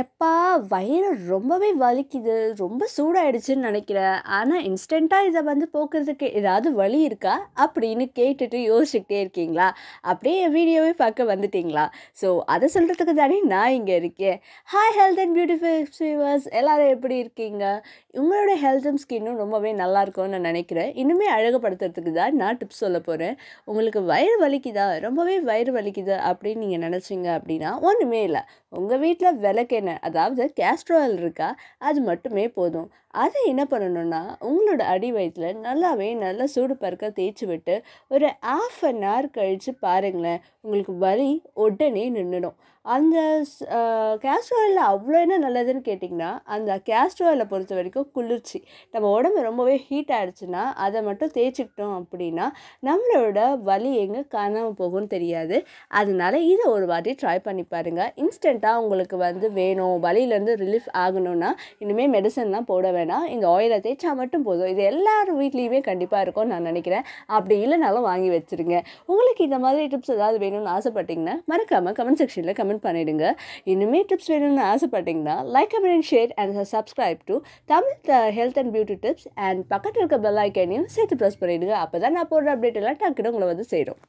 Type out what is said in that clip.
எப்பா வயிறு ரொம்பவே வலிக்குது ரொம்ப சூடாயிடுச்சுன்னு நினைக்கிறேன் ஆனால் இன்ஸ்டண்ட்டாக இதை வந்து போக்குறதுக்கு ஏதாவது வழி இருக்கா அப்படின்னு கேட்டுட்டு யோசிச்சுக்கிட்டே இருக்கீங்களா அப்படியே என் வீடியோவே பார்க்க வந்துட்டீங்களா ஸோ அதை சொல்கிறதுக்கு தானே நான் இங்கே இருக்கேன் hi health and beautiful fevers எல்லோரும் எப்படி இருக்கீங்க உங்களோட ஹெல்த்தும் ஸ்கின்னும் ரொம்பவே நல்லாயிருக்கும்னு நான் நினைக்கிறேன் இன்னுமே அழகுப்படுத்துறதுக்கு தான் நான் டிப்ஸ் சொல்ல போகிறேன் உங்களுக்கு வயிறு வலிக்குதா ரொம்பவே வயிறு வலிக்குது அப்படின்னு நீங்கள் நினச்சிங்க அப்படின்னா ஒன்றுமே இல்லை உங்கள் வீட்டில் விளக்கு உங்களுக்கு என்ன அதாவது கேஸ்ட்ரால் இருக்கா அது மட்டுமே போதும் அதை என்ன பண்ணணும்னா உங்களோட அடி வயிற்றில் நல்லாவே நல்லா சூடு பறக்க தேய்ச்சி விட்டு ஒரு ஆஃப் அன் ஹவர் கழித்து பாருங்களேன் உங்களுக்கு வலி உடனே நின்றுடும் அந்த கேஸ்ட்ராயில் அவ்வளோ என்ன நல்லதுன்னு கேட்டிங்கன்னா அந்த கேஸ்ட்ராயிலை பொறுத்த வரைக்கும் குளிர்ச்சி நம்ம உடம்பு ரொம்பவே ஹீட் ஆகிடுச்சுன்னா அதை மட்டும் தேய்ச்சிக்கிட்டோம் அப்படின்னா நம்மளோட வலி எங்கே காணாமல் போகும்னு தெரியாது அதனால் இதை ஒரு வாட்டி ட்ரை பண்ணி பாருங்கள் இன்ஸ்டண்ட்டாக உங்களுக்கு வந்து வேணும் வலியிலேருந்து ரிலீஃப் ஆகணும்னா இனிமேல் மெடிசன் தான் போட வேணாம் இந்த ஆயிலை தேய்ச்சா மட்டும் போதும் இது எல்லார் வீட்லேயுமே கண்டிப்பாக இருக்கும்னு நான் நினைக்கிறேன் அப்படி இல்லைனாலும் வாங்கி வச்சுருங்க உங்களுக்கு இந்த மாதிரி டிப்ஸ் ஏதாவது வேணும்னு ஆசைப்பட்டிங்கன்னா மறக்காமல் கமெண்ட் செக்ஷனில் கமெண்ட் பண்ணிவிடுங்க இனிமேல் டிப்ஸ் வேணும்னு ஆசைப்பட்டிங்கன்னா like comment and share and subscribe to Tamil health and beauty tips and பக்கத்தில் இருக்க பெல் ஐக்கனையும் சேர்த்து ப்ரெஸ் பண்ணிவிடுங்க அப்போ தான் நான் போடுற அப்டேட் எல்லாம் டக்குன்னு உங்களை வந்து செய்கிறோம்